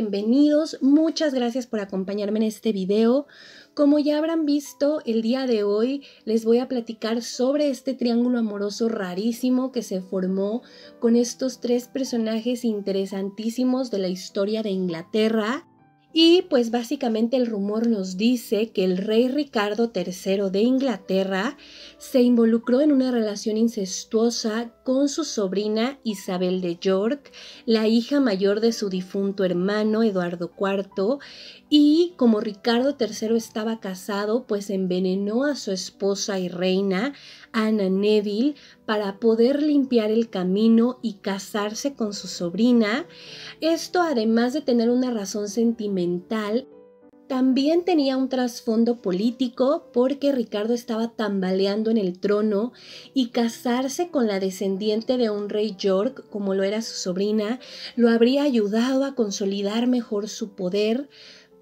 bienvenidos. Muchas gracias por acompañarme en este video. Como ya habrán visto, el día de hoy les voy a platicar sobre este triángulo amoroso rarísimo que se formó con estos tres personajes interesantísimos de la historia de Inglaterra. Y pues básicamente el rumor nos dice que el rey Ricardo III de Inglaterra se involucró en una relación incestuosa con su sobrina Isabel de York, la hija mayor de su difunto hermano Eduardo IV, y como Ricardo III estaba casado, pues envenenó a su esposa y reina, Ana Neville, para poder limpiar el camino y casarse con su sobrina. Esto además de tener una razón sentimental, también tenía un trasfondo político porque Ricardo estaba tambaleando en el trono y casarse con la descendiente de un rey York, como lo era su sobrina, lo habría ayudado a consolidar mejor su poder,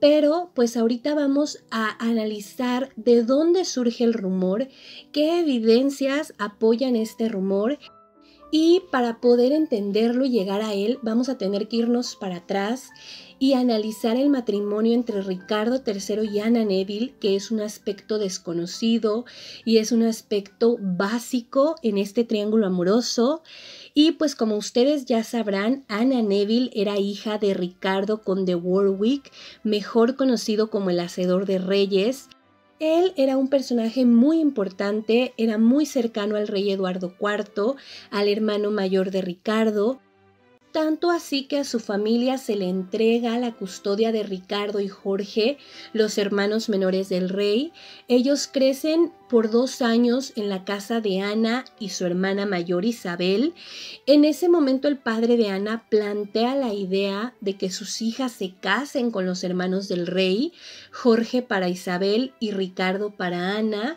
pero pues ahorita vamos a analizar de dónde surge el rumor, qué evidencias apoyan este rumor y para poder entenderlo y llegar a él vamos a tener que irnos para atrás y analizar el matrimonio entre Ricardo III y Ana Neville, que es un aspecto desconocido y es un aspecto básico en este triángulo amoroso. Y pues como ustedes ya sabrán, Ana Neville era hija de Ricardo con de Warwick, mejor conocido como el Hacedor de Reyes, él era un personaje muy importante, era muy cercano al rey Eduardo IV, al hermano mayor de Ricardo, tanto así que a su familia se le entrega la custodia de Ricardo y Jorge, los hermanos menores del rey. Ellos crecen por dos años en la casa de Ana y su hermana mayor Isabel. En ese momento el padre de Ana plantea la idea de que sus hijas se casen con los hermanos del rey, Jorge para Isabel y Ricardo para Ana,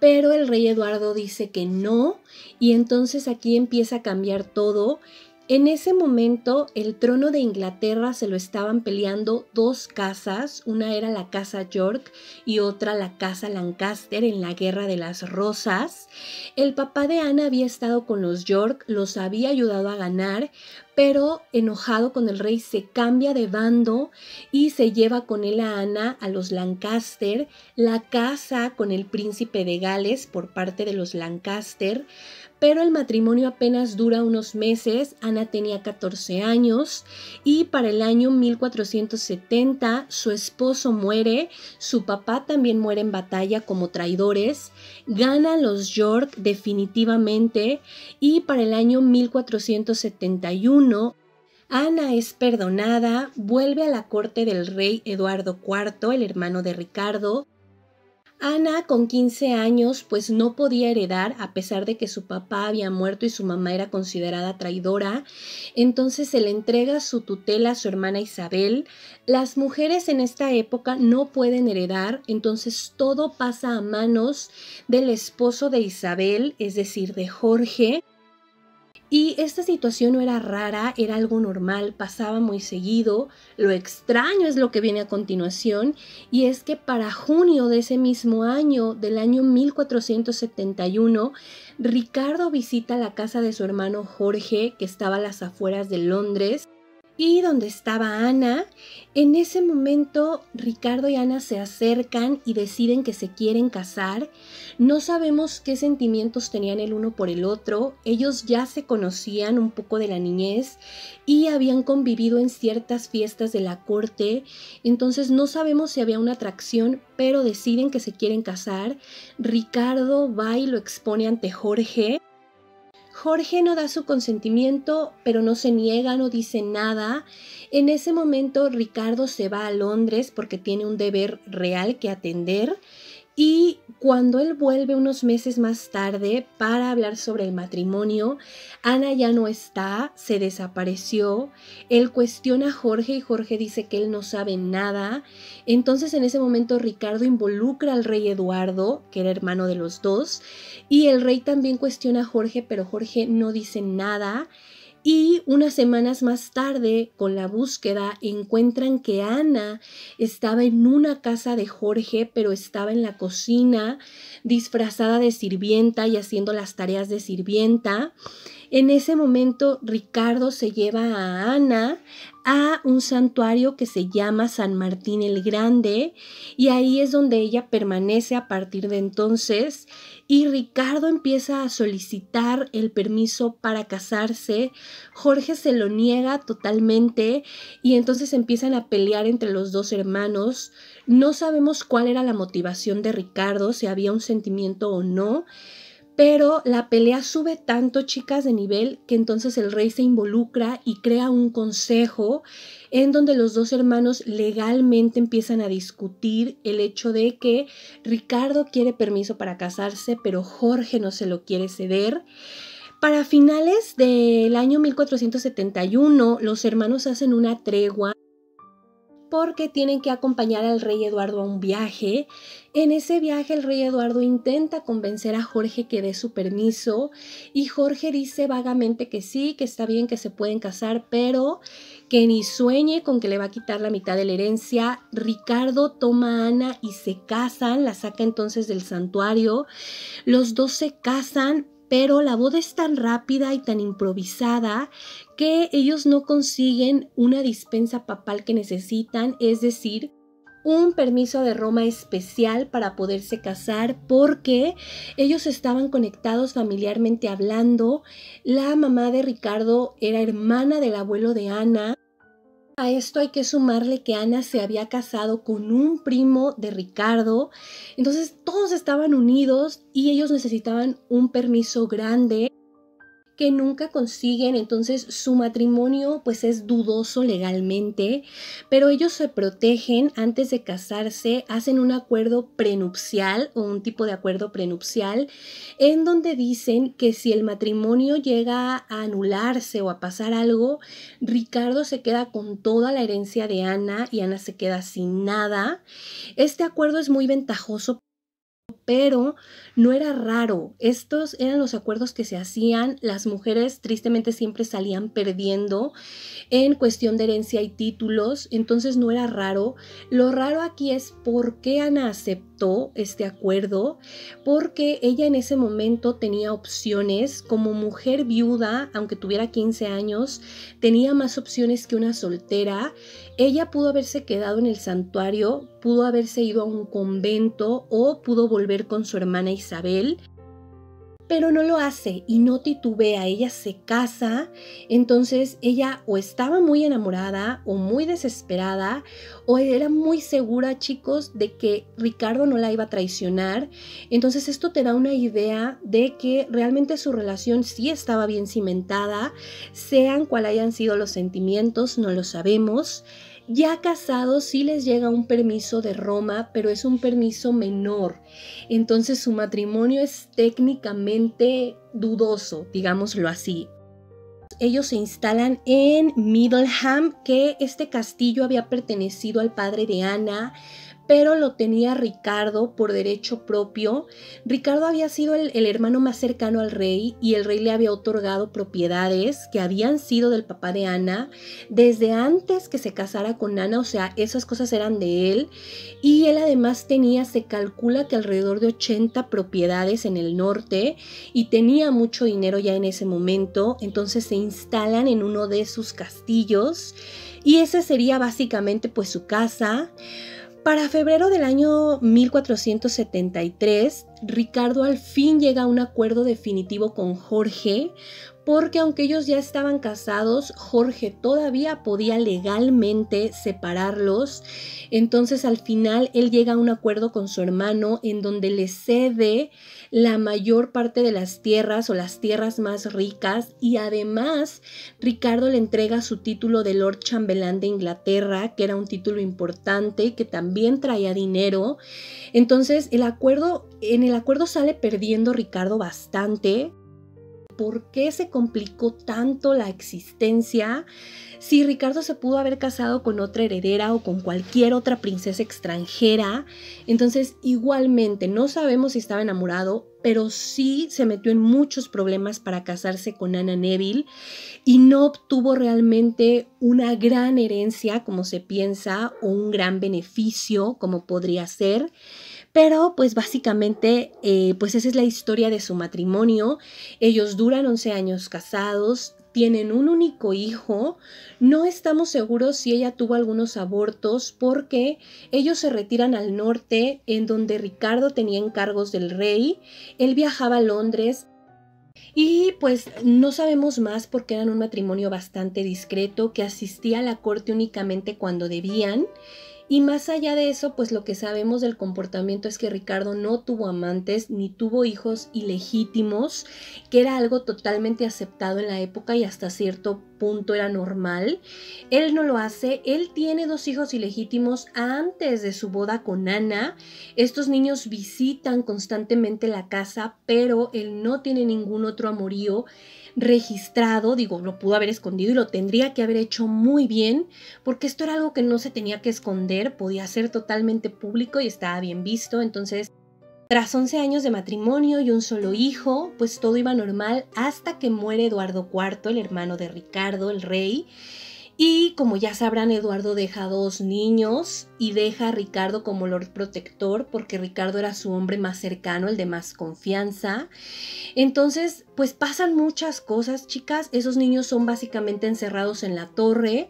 pero el rey Eduardo dice que no y entonces aquí empieza a cambiar todo en ese momento el trono de Inglaterra se lo estaban peleando dos casas, una era la casa York y otra la casa Lancaster en la Guerra de las Rosas. El papá de Ana había estado con los York, los había ayudado a ganar, pero enojado con el rey se cambia de bando y se lleva con él a Ana a los Lancaster, la casa con el príncipe de Gales por parte de los Lancaster pero el matrimonio apenas dura unos meses. Ana tenía 14 años y para el año 1470 su esposo muere, su papá también muere en batalla como traidores, gana los York definitivamente y para el año 1471 Ana es perdonada, vuelve a la corte del rey Eduardo IV, el hermano de Ricardo, Ana, con 15 años, pues no podía heredar a pesar de que su papá había muerto y su mamá era considerada traidora. Entonces se le entrega su tutela a su hermana Isabel. Las mujeres en esta época no pueden heredar, entonces todo pasa a manos del esposo de Isabel, es decir, de Jorge. Y esta situación no era rara, era algo normal, pasaba muy seguido. Lo extraño es lo que viene a continuación, y es que para junio de ese mismo año, del año 1471, Ricardo visita la casa de su hermano Jorge, que estaba a las afueras de Londres, y donde estaba Ana. En ese momento Ricardo y Ana se acercan y deciden que se quieren casar. No sabemos qué sentimientos tenían el uno por el otro. Ellos ya se conocían un poco de la niñez y habían convivido en ciertas fiestas de la corte. Entonces no sabemos si había una atracción, pero deciden que se quieren casar. Ricardo va y lo expone ante Jorge. Jorge no da su consentimiento, pero no se niega, no dice nada. En ese momento Ricardo se va a Londres porque tiene un deber real que atender y cuando él vuelve unos meses más tarde para hablar sobre el matrimonio, Ana ya no está, se desapareció, él cuestiona a Jorge y Jorge dice que él no sabe nada, entonces en ese momento Ricardo involucra al rey Eduardo, que era hermano de los dos, y el rey también cuestiona a Jorge, pero Jorge no dice nada, y unas semanas más tarde, con la búsqueda, encuentran que Ana estaba en una casa de Jorge, pero estaba en la cocina disfrazada de sirvienta y haciendo las tareas de sirvienta. En ese momento Ricardo se lleva a Ana a un santuario que se llama San Martín el Grande y ahí es donde ella permanece a partir de entonces y Ricardo empieza a solicitar el permiso para casarse, Jorge se lo niega totalmente y entonces empiezan a pelear entre los dos hermanos, no sabemos cuál era la motivación de Ricardo, si había un sentimiento o no, pero la pelea sube tanto, chicas, de nivel que entonces el rey se involucra y crea un consejo en donde los dos hermanos legalmente empiezan a discutir el hecho de que Ricardo quiere permiso para casarse, pero Jorge no se lo quiere ceder. Para finales del año 1471, los hermanos hacen una tregua porque tienen que acompañar al rey Eduardo a un viaje. En ese viaje el rey Eduardo intenta convencer a Jorge que dé su permiso y Jorge dice vagamente que sí, que está bien, que se pueden casar, pero que ni sueñe con que le va a quitar la mitad de la herencia. Ricardo toma a Ana y se casan, la saca entonces del santuario. Los dos se casan, pero la boda es tan rápida y tan improvisada que ellos no consiguen una dispensa papal que necesitan, es decir, un permiso de Roma especial para poderse casar porque ellos estaban conectados familiarmente hablando. La mamá de Ricardo era hermana del abuelo de Ana a esto hay que sumarle que Ana se había casado con un primo de Ricardo, entonces todos estaban unidos y ellos necesitaban un permiso grande que nunca consiguen, entonces su matrimonio pues es dudoso legalmente, pero ellos se protegen antes de casarse, hacen un acuerdo prenupcial o un tipo de acuerdo prenupcial en donde dicen que si el matrimonio llega a anularse o a pasar algo, Ricardo se queda con toda la herencia de Ana y Ana se queda sin nada. Este acuerdo es muy ventajoso pero no era raro. Estos eran los acuerdos que se hacían. Las mujeres tristemente siempre salían perdiendo en cuestión de herencia y títulos, entonces no era raro. Lo raro aquí es por qué Ana aceptó este acuerdo porque ella en ese momento tenía opciones como mujer viuda, aunque tuviera 15 años, tenía más opciones que una soltera. Ella pudo haberse quedado en el santuario, pudo haberse ido a un convento o pudo volver con su hermana Isabel pero no lo hace y no titubea, ella se casa, entonces ella o estaba muy enamorada o muy desesperada o era muy segura, chicos, de que Ricardo no la iba a traicionar. Entonces esto te da una idea de que realmente su relación sí estaba bien cimentada, sean cual hayan sido los sentimientos, no lo sabemos. Ya casados sí les llega un permiso de Roma, pero es un permiso menor. Entonces su matrimonio es técnicamente dudoso, digámoslo así. Ellos se instalan en Middleham, que este castillo había pertenecido al padre de Ana pero lo tenía Ricardo por derecho propio. Ricardo había sido el, hermano más cercano al rey y el rey le había otorgado propiedades que habían sido del papá de Ana desde antes que se casara con Ana, o sea, esas cosas eran de él. Y él además tenía, se calcula que alrededor de 80 propiedades en el norte y tenía mucho dinero ya en ese momento, entonces se instalan en uno de sus castillos y esa sería básicamente pues su casa. Para febrero del año 1473, Ricardo al fin llega a un acuerdo definitivo con Jorge porque aunque ellos ya estaban casados, Jorge todavía podía legalmente separarlos. Entonces al final él llega a un acuerdo con su hermano en donde le cede la mayor parte de las tierras o las tierras más ricas y además Ricardo le entrega su título de Lord Chambelán de Inglaterra, que era un título importante que también traía dinero. Entonces el acuerdo, en el acuerdo sale perdiendo Ricardo bastante por qué se complicó tanto la existencia si Ricardo se pudo haber casado con otra heredera o con cualquier otra princesa extranjera. Entonces, igualmente, no sabemos si estaba enamorado, pero sí se metió en muchos problemas para casarse con Ana Neville y no obtuvo realmente una gran herencia como se piensa o un gran beneficio como podría ser. Pero pues básicamente eh, pues esa es la historia de su matrimonio. Ellos duran 11 años casados, tienen un único hijo. No estamos seguros si ella tuvo algunos abortos porque ellos se retiran al norte en donde Ricardo tenía encargos del rey. Él viajaba a Londres. Y pues no sabemos más porque eran un matrimonio bastante discreto que asistía a la corte únicamente cuando debían y más allá de eso, pues lo que sabemos del comportamiento es que Ricardo no tuvo amantes ni tuvo hijos ilegítimos, que era algo totalmente aceptado en la época y hasta cierto punto era normal. Él no lo hace, él tiene dos hijos ilegítimos antes de su boda con Ana. Estos niños visitan constantemente la casa, pero él no tiene ningún otro amorío registrado, digo, lo pudo haber escondido y lo tendría que haber hecho muy bien, porque esto era algo que no se tenía que esconder, podía ser totalmente público y estaba bien visto, entonces... Tras 11 años de matrimonio y un solo hijo, pues todo iba normal hasta que muere Eduardo IV, el hermano de Ricardo, el rey, y como ya sabrán, Eduardo deja dos niños, y deja a Ricardo como Lord Protector porque Ricardo era su hombre más cercano, el de más confianza. Entonces, pues pasan muchas cosas, chicas. Esos niños son básicamente encerrados en la torre.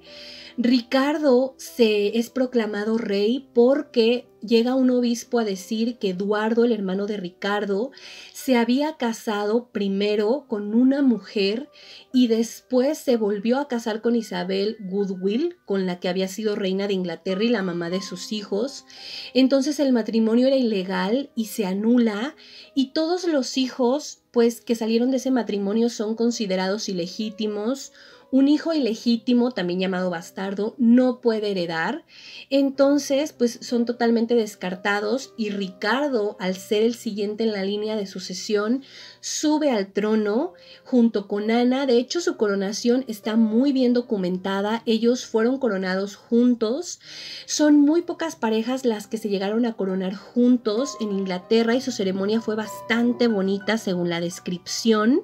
Ricardo se es proclamado rey porque llega un obispo a decir que Eduardo, el hermano de Ricardo, se había casado primero con una mujer y después se volvió a casar con Isabel Goodwill, con la que había sido reina de Inglaterra y la mamá de sus hijos, entonces el matrimonio era ilegal y se anula y todos los hijos pues que salieron de ese matrimonio son considerados ilegítimos un hijo ilegítimo, también llamado bastardo, no puede heredar. Entonces, pues son totalmente descartados y Ricardo, al ser el siguiente en la línea de sucesión, sube al trono junto con Ana. De hecho, su coronación está muy bien documentada. Ellos fueron coronados juntos. Son muy pocas parejas las que se llegaron a coronar juntos en Inglaterra y su ceremonia fue bastante bonita según la descripción.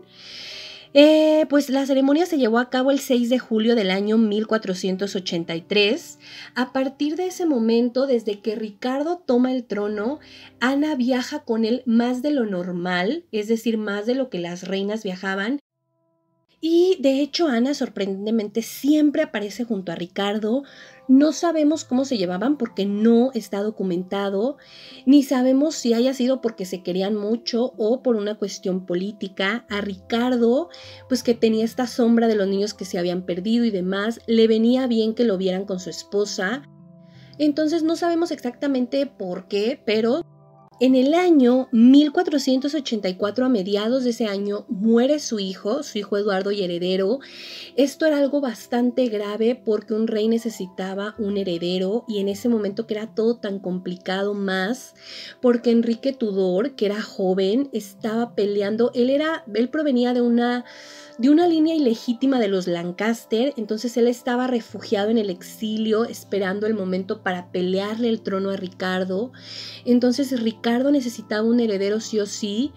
Eh, pues la ceremonia se llevó a cabo el 6 de julio del año 1483. A partir de ese momento, desde que Ricardo toma el trono, Ana viaja con él más de lo normal, es decir, más de lo que las reinas viajaban. Y de hecho, Ana sorprendentemente siempre aparece junto a Ricardo, no sabemos cómo se llevaban porque no está documentado, ni sabemos si haya sido porque se querían mucho o por una cuestión política. A Ricardo, pues que tenía esta sombra de los niños que se habían perdido y demás, le venía bien que lo vieran con su esposa. Entonces no sabemos exactamente por qué, pero en el año 1484, a mediados de ese año, muere su hijo, su hijo Eduardo y heredero. Esto era algo bastante grave porque un rey necesitaba un heredero y en ese momento que era todo tan complicado más, porque Enrique Tudor, que era joven, estaba peleando. Él era, él provenía de una de una línea ilegítima de los Lancaster, entonces él estaba refugiado en el exilio esperando el momento para pelearle el trono a Ricardo. Entonces Ricardo necesitaba un heredero sí o sí.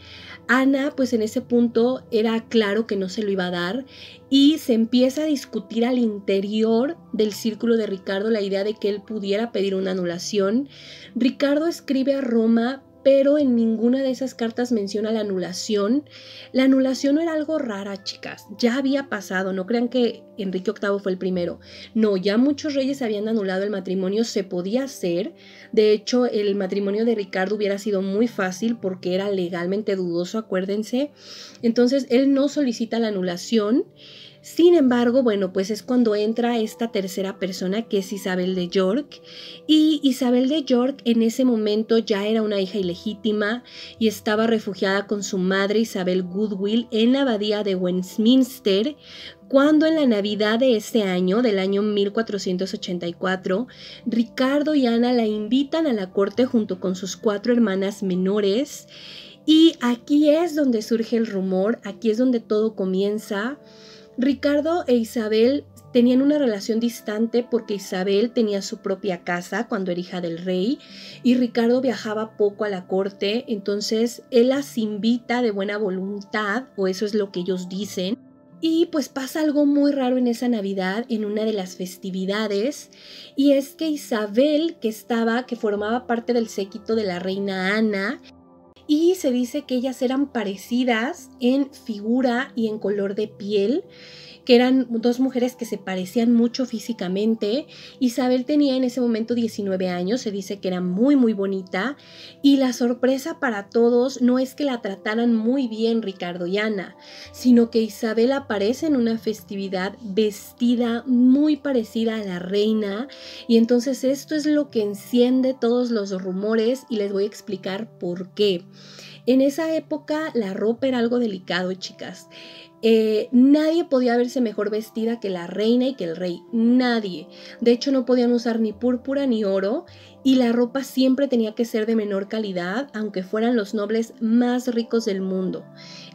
Ana, pues en ese punto era claro que no se lo iba a dar y se empieza a discutir al interior del círculo de Ricardo la idea de que él pudiera pedir una anulación. Ricardo escribe a Roma pero en ninguna de esas cartas menciona la anulación. La anulación no era algo rara, chicas, ya había pasado, no crean que Enrique VIII fue el primero. No, ya muchos reyes habían anulado el matrimonio, se podía hacer. De hecho, el matrimonio de Ricardo hubiera sido muy fácil porque era legalmente dudoso, acuérdense. Entonces, él no solicita la anulación sin embargo, bueno, pues es cuando entra esta tercera persona que es Isabel de York. Y Isabel de York en ese momento ya era una hija ilegítima y estaba refugiada con su madre Isabel Goodwill en la abadía de Westminster cuando en la Navidad de ese año, del año 1484, Ricardo y Ana la invitan a la corte junto con sus cuatro hermanas menores. Y aquí es donde surge el rumor, aquí es donde todo comienza. Ricardo e Isabel tenían una relación distante porque Isabel tenía su propia casa cuando era hija del rey y Ricardo viajaba poco a la corte, entonces él las invita de buena voluntad, o eso es lo que ellos dicen, y pues pasa algo muy raro en esa Navidad, en una de las festividades, y es que Isabel, que estaba, que formaba parte del séquito de la reina Ana, y se dice que ellas eran parecidas en figura y en color de piel que eran dos mujeres que se parecían mucho físicamente. Isabel tenía en ese momento 19 años, se dice que era muy muy bonita y la sorpresa para todos no es que la trataran muy bien Ricardo y Ana, sino que Isabel aparece en una festividad vestida muy parecida a la reina y entonces esto es lo que enciende todos los rumores y les voy a explicar por qué. En esa época la ropa era algo delicado, chicas. Eh, nadie podía verse mejor vestida que la reina y que el rey, nadie. De hecho no podían usar ni púrpura ni oro y la ropa siempre tenía que ser de menor calidad, aunque fueran los nobles más ricos del mundo.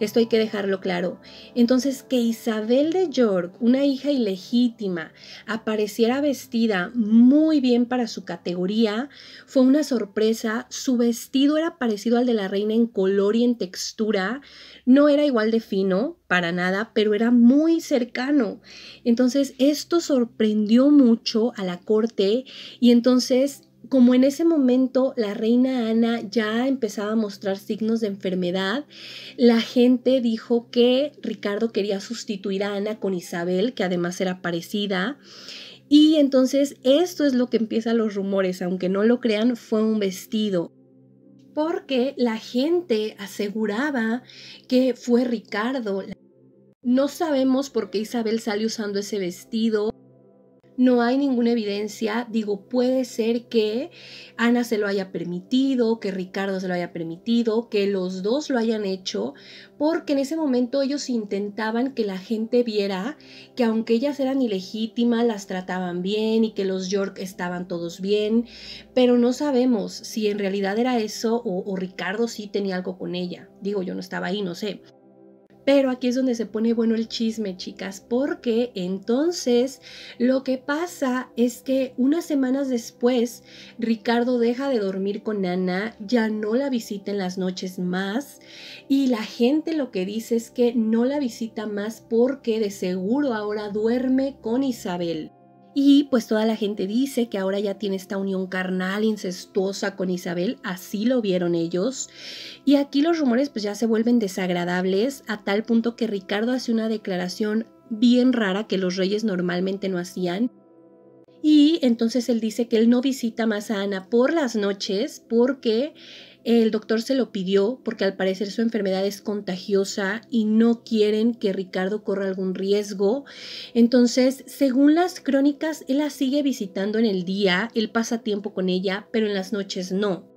Esto hay que dejarlo claro. Entonces, que Isabel de York, una hija ilegítima, apareciera vestida muy bien para su categoría, fue una sorpresa. Su vestido era parecido al de la reina en color y en textura. No era igual de fino, para nada, pero era muy cercano. Entonces, esto sorprendió mucho a la corte y entonces como en ese momento la reina Ana ya empezaba a mostrar signos de enfermedad, la gente dijo que Ricardo quería sustituir a Ana con Isabel, que además era parecida. Y entonces esto es lo que empiezan los rumores, aunque no lo crean, fue un vestido. Porque la gente aseguraba que fue Ricardo. No sabemos por qué Isabel sale usando ese vestido no hay ninguna evidencia. Digo, puede ser que Ana se lo haya permitido, que Ricardo se lo haya permitido, que los dos lo hayan hecho, porque en ese momento ellos intentaban que la gente viera que aunque ellas eran ilegítimas, las trataban bien y que los York estaban todos bien, pero no sabemos si en realidad era eso o, Ricardo sí tenía algo con ella. Digo, yo no estaba ahí, no sé. Pero aquí es donde se pone bueno el chisme, chicas, porque entonces lo que pasa es que unas semanas después, Ricardo deja de dormir con Ana, ya no la visita en las noches más, y la gente lo que dice es que no la visita más porque de seguro ahora duerme con Isabel. Y pues toda la gente dice que ahora ya tiene esta unión carnal incestuosa con Isabel, así lo vieron ellos. Y aquí los rumores pues ya se vuelven desagradables a tal punto que Ricardo hace una declaración bien rara que los reyes normalmente no hacían. Y entonces él dice que él no visita más a Ana por las noches porque el doctor se lo pidió porque al parecer su enfermedad es contagiosa y no quieren que Ricardo corra algún riesgo. Entonces, según las crónicas, él la sigue visitando en el día, él pasa tiempo con ella, pero en las noches no.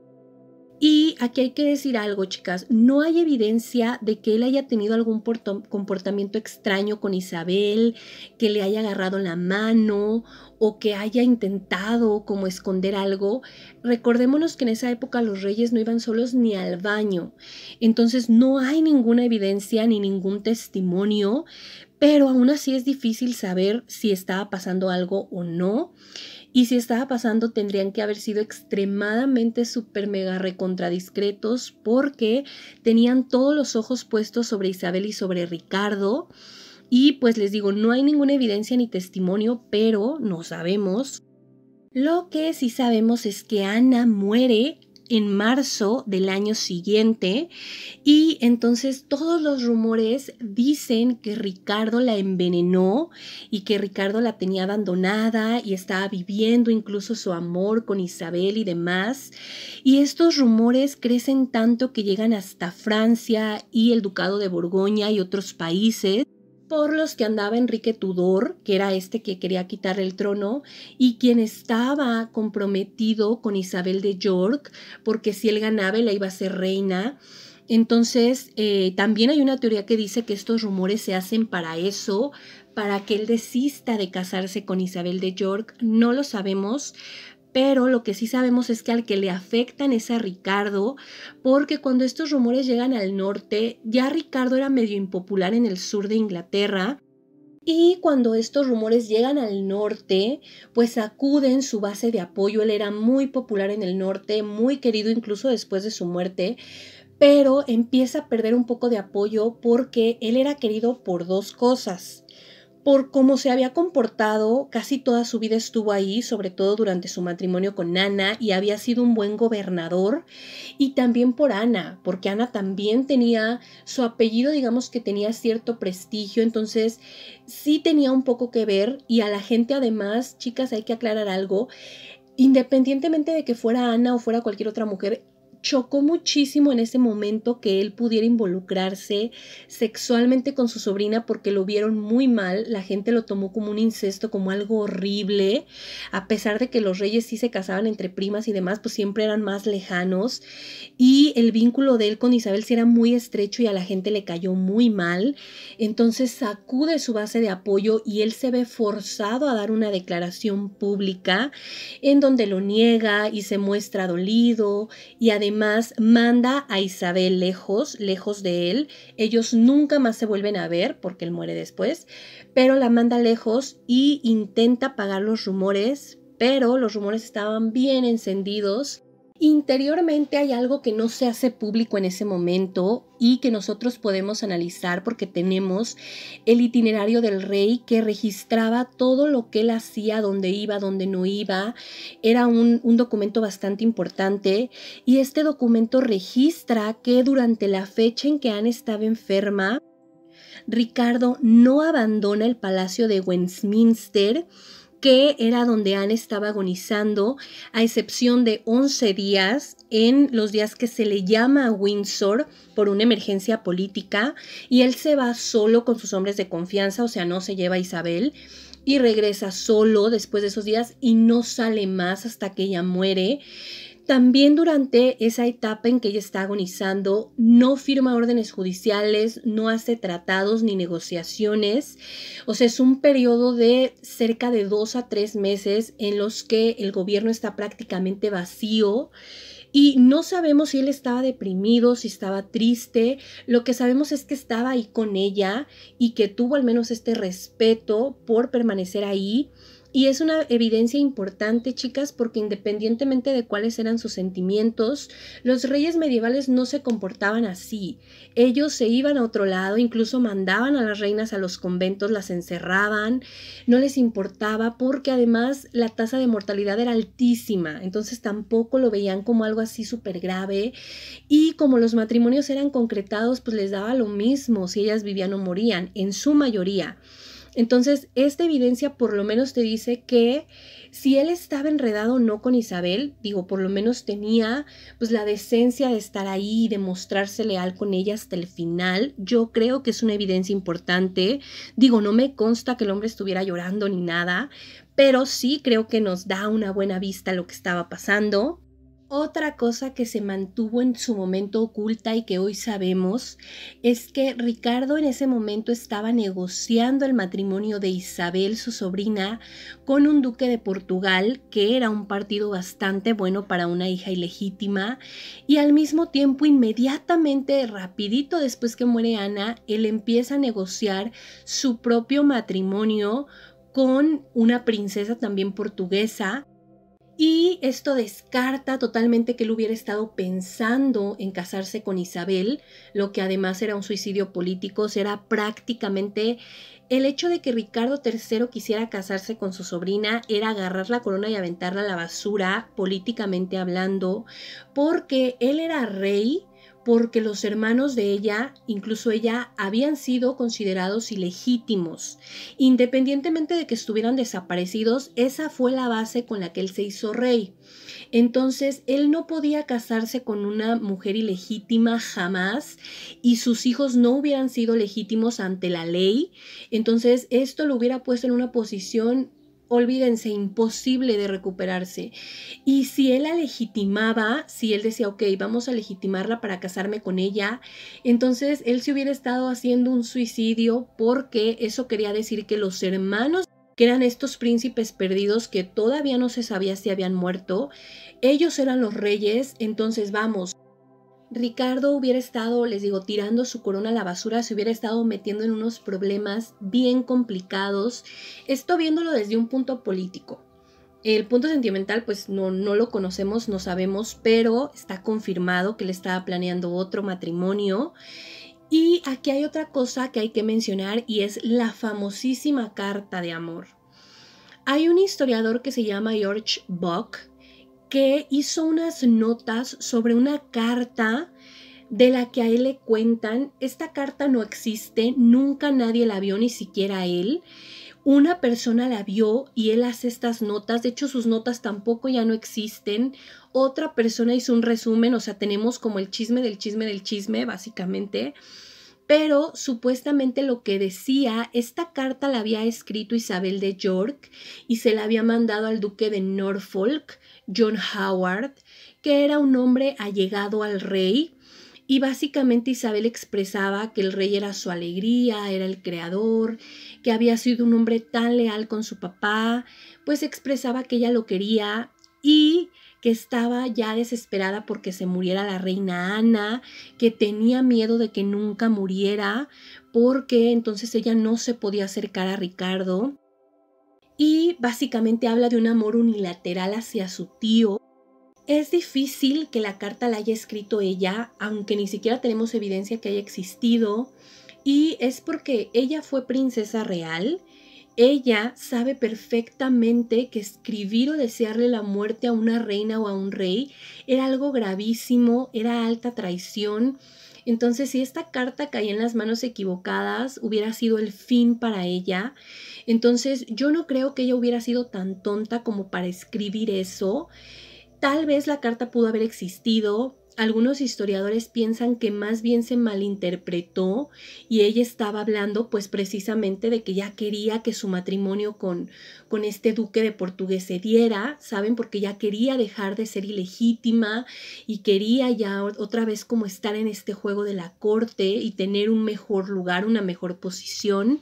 Y aquí hay que decir algo, chicas, no hay evidencia de que él haya tenido algún comportamiento extraño con Isabel, que le haya agarrado la mano o que haya intentado como esconder algo. Recordémonos que en esa época los reyes no iban solos ni al baño. Entonces no hay ninguna evidencia ni ningún testimonio, pero aún así es difícil saber si estaba pasando algo o no. Y si estaba pasando, tendrían que haber sido extremadamente super mega recontradiscretos porque tenían todos los ojos puestos sobre Isabel y sobre Ricardo. Y pues les digo, no hay ninguna evidencia ni testimonio, pero no sabemos. Lo que sí sabemos es que Ana muere en marzo del año siguiente y entonces todos los rumores dicen que Ricardo la envenenó y que Ricardo la tenía abandonada y estaba viviendo incluso su amor con Isabel y demás. Y estos rumores crecen tanto que llegan hasta Francia y el Ducado de Borgoña y otros países por los que andaba Enrique Tudor, que era este que quería quitar el trono, y quien estaba comprometido con Isabel de York, porque si él ganaba, él iba a ser reina. Entonces, eh, también hay una teoría que dice que estos rumores se hacen para eso, para que él desista de casarse con Isabel de York. No lo sabemos, pero lo que sí sabemos es que al que le afectan es a Ricardo, porque cuando estos rumores llegan al norte, ya Ricardo era medio impopular en el sur de Inglaterra. Y cuando estos rumores llegan al norte, pues acuden su base de apoyo. Él era muy popular en el norte, muy querido incluso después de su muerte, pero empieza a perder un poco de apoyo porque él era querido por dos cosas por cómo se había comportado, casi toda su vida estuvo ahí, sobre todo durante su matrimonio con Ana, y había sido un buen gobernador, y también por Ana, porque Ana también tenía su apellido, digamos que tenía cierto prestigio, entonces sí tenía un poco que ver, y a la gente además, chicas, hay que aclarar algo, independientemente de que fuera Ana o fuera cualquier otra mujer, chocó muchísimo en ese momento que él pudiera involucrarse sexualmente con su sobrina porque lo vieron muy mal, la gente lo tomó como un incesto, como algo horrible, a pesar de que los reyes sí se casaban entre primas y demás, pues siempre eran más lejanos y el vínculo de él con Isabel sí era muy estrecho y a la gente le cayó muy mal, entonces sacude su base de apoyo y él se ve forzado a dar una declaración pública en donde lo niega y se muestra dolido y además Además, manda a Isabel lejos, lejos de él. Ellos nunca más se vuelven a ver porque él muere después, pero la manda lejos y intenta apagar los rumores, pero los rumores estaban bien encendidos interiormente hay algo que no se hace público en ese momento y que nosotros podemos analizar porque tenemos el itinerario del rey que registraba todo lo que él hacía, dónde iba, dónde no iba. Era un, documento bastante importante y este documento registra que durante la fecha en que Anne estaba enferma, Ricardo no abandona el palacio de Westminster que era donde Anne estaba agonizando, a excepción de 11 días, en los días que se le llama a Windsor por una emergencia política, y él se va solo con sus hombres de confianza, o sea, no se lleva a Isabel, y regresa solo después de esos días y no sale más hasta que ella muere. También durante esa etapa en que ella está agonizando, no firma órdenes judiciales, no hace tratados ni negociaciones. O sea, es un periodo de cerca de dos a tres meses en los que el gobierno está prácticamente vacío. Y no sabemos si él estaba deprimido, si estaba triste. Lo que sabemos es que estaba ahí con ella y que tuvo al menos este respeto por permanecer ahí y es una evidencia importante, chicas, porque independientemente de cuáles eran sus sentimientos, los reyes medievales no se comportaban así. Ellos se iban a otro lado, incluso mandaban a las reinas a los conventos, las encerraban, no les importaba porque además la tasa de mortalidad era altísima, entonces tampoco lo veían como algo así súper grave. Y como los matrimonios eran concretados, pues les daba lo mismo si ellas vivían o morían, en su mayoría. Entonces, esta evidencia por lo menos te dice que si él estaba enredado o no con Isabel, digo, por lo menos tenía pues la decencia de estar ahí y de mostrarse leal con ella hasta el final. Yo creo que es una evidencia importante. Digo, no me consta que el hombre estuviera llorando ni nada, pero sí creo que nos da una buena vista lo que estaba pasando. Otra cosa que se mantuvo en su momento oculta y que hoy sabemos es que Ricardo en ese momento estaba negociando el matrimonio de Isabel, su sobrina, con un duque de Portugal, que era un partido bastante bueno para una hija ilegítima, y al mismo tiempo, inmediatamente, rapidito después que muere Ana, él empieza a negociar su propio matrimonio con una princesa también portuguesa y esto descarta totalmente que él hubiera estado pensando en casarse con Isabel, lo que además era un suicidio político, será prácticamente el hecho de que Ricardo III quisiera casarse con su sobrina era agarrar la corona y aventarla a la basura, políticamente hablando, porque él era rey porque los hermanos de ella, incluso ella, habían sido considerados ilegítimos. Independientemente de que estuvieran desaparecidos, esa fue la base con la que él se hizo rey. Entonces, él no podía casarse con una mujer ilegítima jamás y sus hijos no hubieran sido legítimos ante la ley. Entonces, esto lo hubiera puesto en una posición olvídense, imposible de recuperarse. Y si él la legitimaba, si él decía, ok, vamos a legitimarla para casarme con ella, entonces él se hubiera estado haciendo un suicidio porque eso quería decir que los hermanos que eran estos príncipes perdidos que todavía no se sabía si habían muerto, ellos eran los reyes, entonces vamos, Ricardo hubiera estado, les digo, tirando su corona a la basura, se hubiera estado metiendo en unos problemas bien complicados, esto viéndolo desde un punto político. El punto sentimental, pues no, lo conocemos, no sabemos, pero está confirmado que le estaba planeando otro matrimonio. Y aquí hay otra cosa que hay que mencionar y es la famosísima carta de amor. Hay un historiador que se llama George Buck, que hizo unas notas sobre una carta de la que a él le cuentan, esta carta no existe, nunca nadie la vio, ni siquiera él. Una persona la vio y él hace estas notas, de hecho sus notas tampoco ya no existen. Otra persona hizo un resumen, o sea, tenemos como el chisme del chisme del chisme, básicamente. Pero supuestamente lo que decía, esta carta la había escrito Isabel de York y se la había mandado al duque de Norfolk John Howard, que era un hombre allegado al rey, y básicamente Isabel expresaba que el rey era su alegría, era el creador, que había sido un hombre tan leal con su papá, pues expresaba que ella lo quería y que estaba ya desesperada porque se muriera la reina Ana, que tenía miedo de que nunca muriera, porque entonces ella no se podía acercar a Ricardo y básicamente habla de un amor unilateral hacia su tío. Es difícil que la carta la haya escrito ella, aunque ni siquiera tenemos evidencia que haya existido, y es porque ella fue princesa real. Ella sabe perfectamente que escribir o desearle la muerte a una reina o a un rey era algo gravísimo, era alta traición entonces, si esta carta caía en las manos equivocadas, hubiera sido el fin para ella. Entonces, yo no creo que ella hubiera sido tan tonta como para escribir eso. Tal vez la carta pudo haber existido, algunos historiadores piensan que más bien se malinterpretó y ella estaba hablando pues precisamente de que ya quería que su matrimonio con, con este duque de Portugués se diera, ¿saben? Porque ya quería dejar de ser ilegítima y quería ya otra vez como estar en este juego de la corte y tener un mejor lugar, una mejor posición.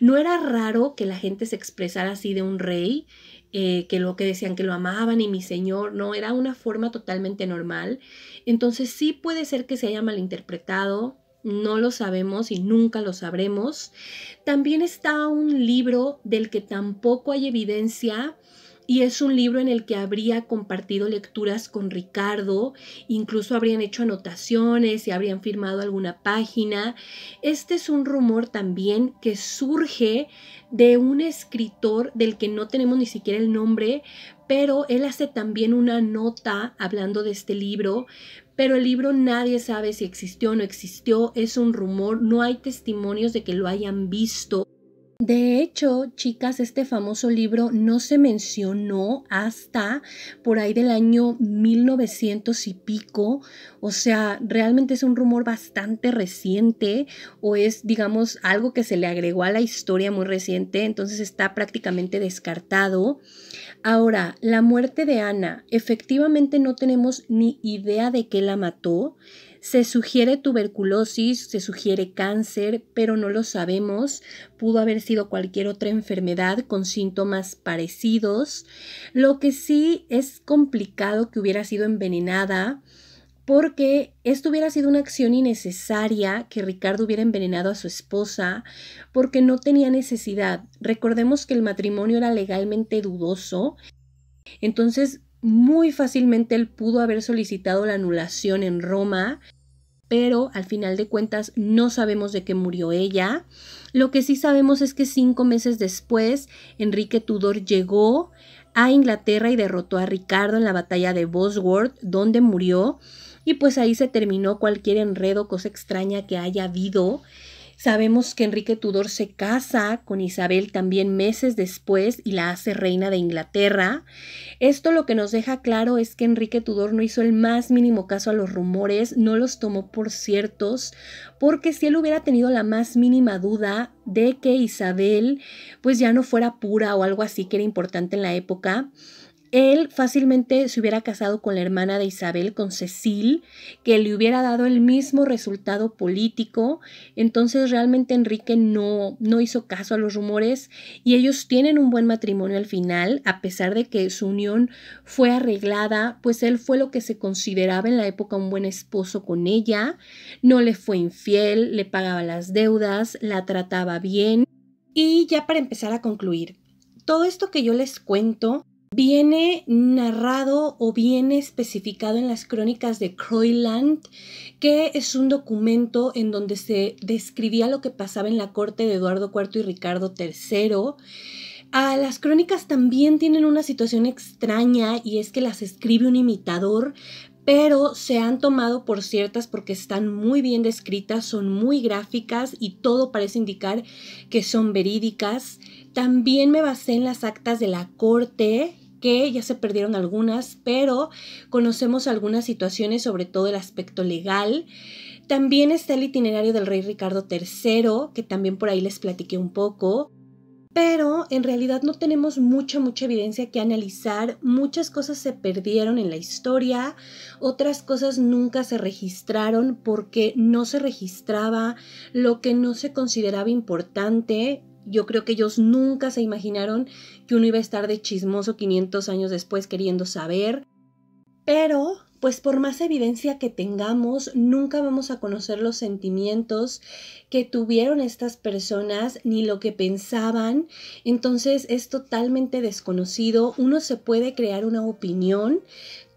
No era raro que la gente se expresara así de un rey, eh, que lo que decían que lo amaban y mi Señor, no, era una forma totalmente normal. Entonces sí puede ser que se haya malinterpretado, no lo sabemos y nunca lo sabremos. También está un libro del que tampoco hay evidencia y es un libro en el que habría compartido lecturas con Ricardo, incluso habrían hecho anotaciones y habrían firmado alguna página. Este es un rumor también que surge de un escritor del que no tenemos ni siquiera el nombre, pero él hace también una nota hablando de este libro, pero el libro nadie sabe si existió o no existió, es un rumor, no hay testimonios de que lo hayan visto. De hecho, chicas, este famoso libro no se mencionó hasta por ahí del año 1900 y pico, o sea, realmente es un rumor bastante reciente o es, digamos, algo que se le agregó a la historia muy reciente, entonces está prácticamente descartado. Ahora, la muerte de Ana, efectivamente no tenemos ni idea de qué la mató. Se sugiere tuberculosis, se sugiere cáncer, pero no lo sabemos. Pudo haber sido cualquier otra enfermedad con síntomas parecidos. Lo que sí es complicado que hubiera sido envenenada porque esto hubiera sido una acción innecesaria que Ricardo hubiera envenenado a su esposa, porque no tenía necesidad. Recordemos que el matrimonio era legalmente dudoso, entonces muy fácilmente él pudo haber solicitado la anulación en Roma pero al final de cuentas no sabemos de qué murió ella. Lo que sí sabemos es que cinco meses después, Enrique Tudor llegó a Inglaterra y derrotó a Ricardo en la batalla de Bosworth, donde murió, y pues ahí se terminó cualquier enredo, cosa extraña que haya habido Sabemos que Enrique Tudor se casa con Isabel también meses después y la hace reina de Inglaterra. Esto lo que nos deja claro es que Enrique Tudor no hizo el más mínimo caso a los rumores, no los tomó por ciertos, porque si él hubiera tenido la más mínima duda de que Isabel pues ya no fuera pura o algo así que era importante en la época, él fácilmente se hubiera casado con la hermana de Isabel, con Cecil, que le hubiera dado el mismo resultado político. Entonces realmente Enrique no, no hizo caso a los rumores y ellos tienen un buen matrimonio al final, a pesar de que su unión fue arreglada, pues él fue lo que se consideraba en la época un buen esposo con ella, no le fue infiel, le pagaba las deudas, la trataba bien. Y ya para empezar a concluir, todo esto que yo les cuento viene narrado o viene especificado en las crónicas de Croyland, que es un documento en donde se describía lo que pasaba en la corte de Eduardo IV y Ricardo III. A ah, las crónicas también tienen una situación extraña y es que las escribe un imitador, pero se han tomado por ciertas porque están muy bien descritas, son muy gráficas y todo parece indicar que son verídicas. También me basé en las actas de la corte que ya se perdieron algunas, pero conocemos algunas situaciones, sobre todo el aspecto legal. También está el itinerario del rey Ricardo III, que también por ahí les platiqué un poco. Pero en realidad no tenemos mucha, mucha evidencia que analizar. Muchas cosas se perdieron en la historia, otras cosas nunca se registraron porque no se registraba lo que no se consideraba importante yo creo que ellos nunca se imaginaron que uno iba a estar de chismoso 500 años después queriendo saber. Pero, pues por más evidencia que tengamos, nunca vamos a conocer los sentimientos que tuvieron estas personas ni lo que pensaban. Entonces es totalmente desconocido. Uno se puede crear una opinión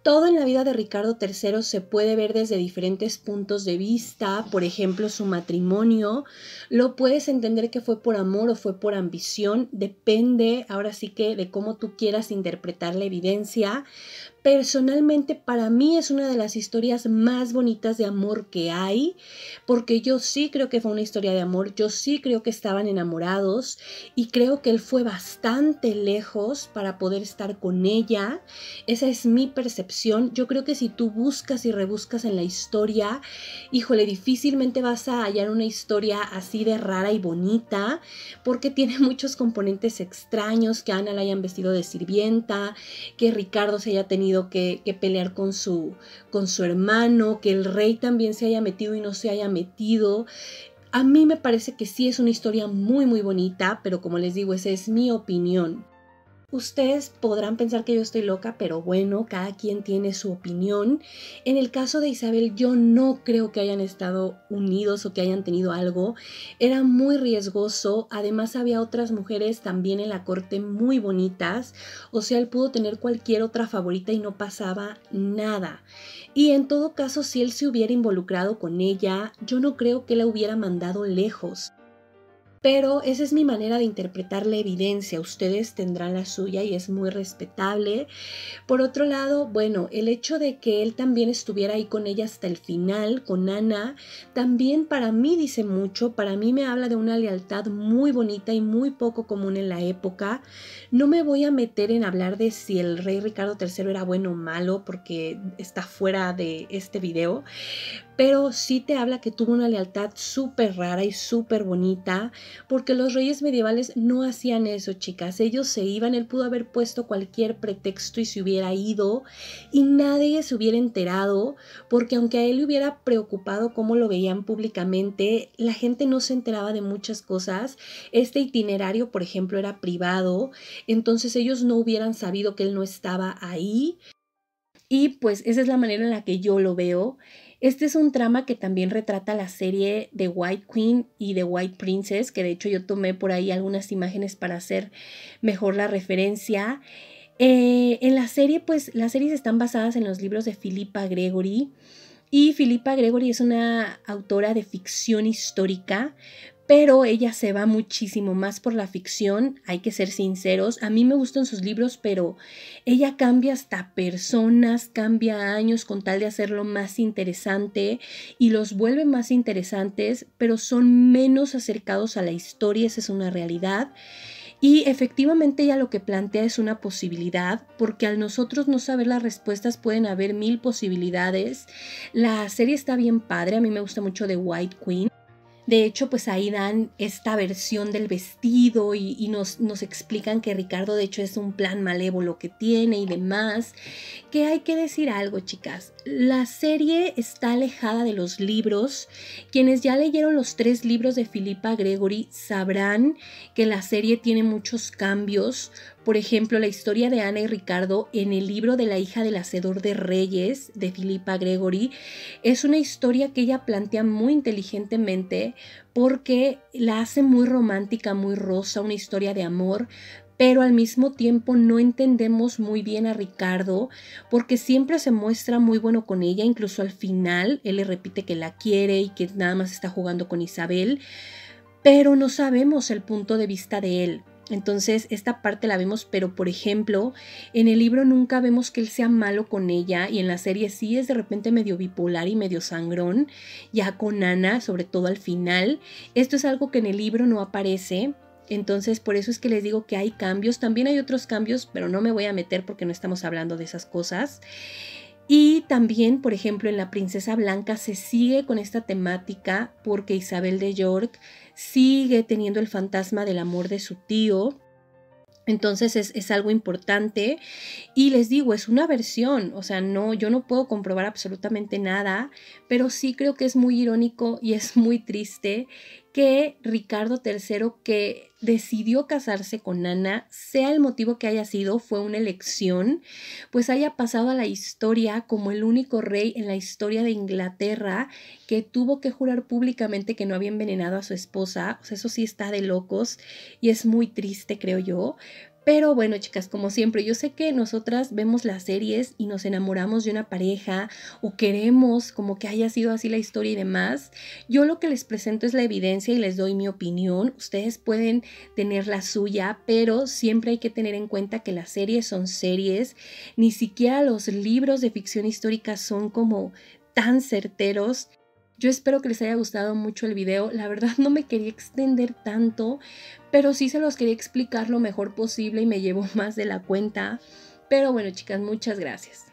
todo en la vida de Ricardo III se puede ver desde diferentes puntos de vista, por ejemplo su matrimonio, lo puedes entender que fue por amor o fue por ambición, depende ahora sí que de cómo tú quieras interpretar la evidencia, Personalmente para mí es una de las historias más bonitas de amor que hay, porque yo sí creo que fue una historia de amor, yo sí creo que estaban enamorados y creo que él fue bastante lejos para poder estar con ella. Esa es mi percepción. Yo creo que si tú buscas y rebuscas en la historia, híjole, difícilmente vas a hallar una historia así de rara y bonita, porque tiene muchos componentes extraños, que Ana la hayan vestido de sirvienta, que Ricardo se haya tenido que, pelear con su, con su hermano, que el rey también se haya metido y no se haya metido. A mí me parece que sí es una historia muy, muy bonita, pero como les digo, esa es mi opinión. Ustedes podrán pensar que yo estoy loca, pero bueno, cada quien tiene su opinión. En el caso de Isabel, yo no creo que hayan estado unidos o que hayan tenido algo. Era muy riesgoso. Además, había otras mujeres también en la corte muy bonitas. O sea, él pudo tener cualquier otra favorita y no pasaba nada. Y en todo caso, si él se hubiera involucrado con ella, yo no creo que la hubiera mandado lejos. Pero esa es mi manera de interpretar la evidencia. Ustedes tendrán la suya y es muy respetable. Por otro lado, bueno, el hecho de que él también estuviera ahí con ella hasta el final, con Ana, también para mí dice mucho. Para mí me habla de una lealtad muy bonita y muy poco común en la época. No me voy a meter en hablar de si el rey Ricardo III era bueno o malo, porque está fuera de este video pero sí te habla que tuvo una lealtad súper rara y súper bonita, porque los reyes medievales no hacían eso, chicas. Ellos se iban, él pudo haber puesto cualquier pretexto y se hubiera ido, y nadie se hubiera enterado, porque aunque a él le hubiera preocupado cómo lo veían públicamente, la gente no se enteraba de muchas cosas. Este itinerario, por ejemplo, era privado, entonces ellos no hubieran sabido que él no estaba ahí. Y pues esa es la manera en la que yo lo veo. Este es un trama que también retrata la serie de White Queen y The White Princess, que de hecho yo tomé por ahí algunas imágenes para hacer mejor la referencia. Eh, en la serie, pues las series están basadas en los libros de Philippa Gregory. Y Philippa Gregory es una autora de ficción histórica, pero ella se va muchísimo más por la ficción, hay que ser sinceros. A mí me gustan sus libros, pero ella cambia hasta personas, cambia años con tal de hacerlo más interesante y los vuelve más interesantes, pero son menos acercados a la historia, esa es una realidad. Y efectivamente ella lo que plantea es una posibilidad, porque al nosotros no saber las respuestas pueden haber mil posibilidades. La serie está bien padre, a mí me gusta mucho The White Queen. De hecho, pues ahí dan esta versión del vestido y, nos, nos, explican que Ricardo de hecho es un plan malévolo que tiene y demás. Que hay que decir algo, chicas. La serie está alejada de los libros. Quienes ya leyeron los tres libros de Filipa Gregory sabrán que la serie tiene muchos cambios por ejemplo, la historia de Ana y Ricardo en el libro de la hija del hacedor de reyes de Filipa Gregory es una historia que ella plantea muy inteligentemente porque la hace muy romántica, muy rosa, una historia de amor, pero al mismo tiempo no entendemos muy bien a Ricardo porque siempre se muestra muy bueno con ella, incluso al final él le repite que la quiere y que nada más está jugando con Isabel, pero no sabemos el punto de vista de él. Entonces, esta parte la vemos, pero por ejemplo, en el libro nunca vemos que él sea malo con ella y en la serie sí es de repente medio bipolar y medio sangrón, ya con Ana, sobre todo al final. Esto es algo que en el libro no aparece. Entonces, por eso es que les digo que hay cambios. También hay otros cambios, pero no me voy a meter porque no estamos hablando de esas cosas. Y también, por ejemplo, en La Princesa Blanca se sigue con esta temática porque Isabel de York sigue teniendo el fantasma del amor de su tío. Entonces es, algo importante y les digo, es una versión, o sea, no, yo no puedo comprobar absolutamente nada, pero sí creo que es muy irónico y es muy triste que Ricardo III, que decidió casarse con Ana, sea el motivo que haya sido, fue una elección, pues haya pasado a la historia como el único rey en la historia de Inglaterra que tuvo que jurar públicamente que no había envenenado a su esposa. O eso sí está de locos y es muy triste, creo yo. Pero bueno, chicas, como siempre, yo sé que nosotras vemos las series y nos enamoramos de una pareja o queremos como que haya sido así la historia y demás. Yo lo que les presento es la evidencia y les doy mi opinión. Ustedes pueden tener la suya, pero siempre hay que tener en cuenta que las series son series. Ni siquiera los libros de ficción histórica son como tan certeros. Yo espero que les haya gustado mucho el video. La verdad no me quería extender tanto, pero sí se los quería explicar lo mejor posible y me llevo más de la cuenta. Pero bueno, chicas, muchas gracias.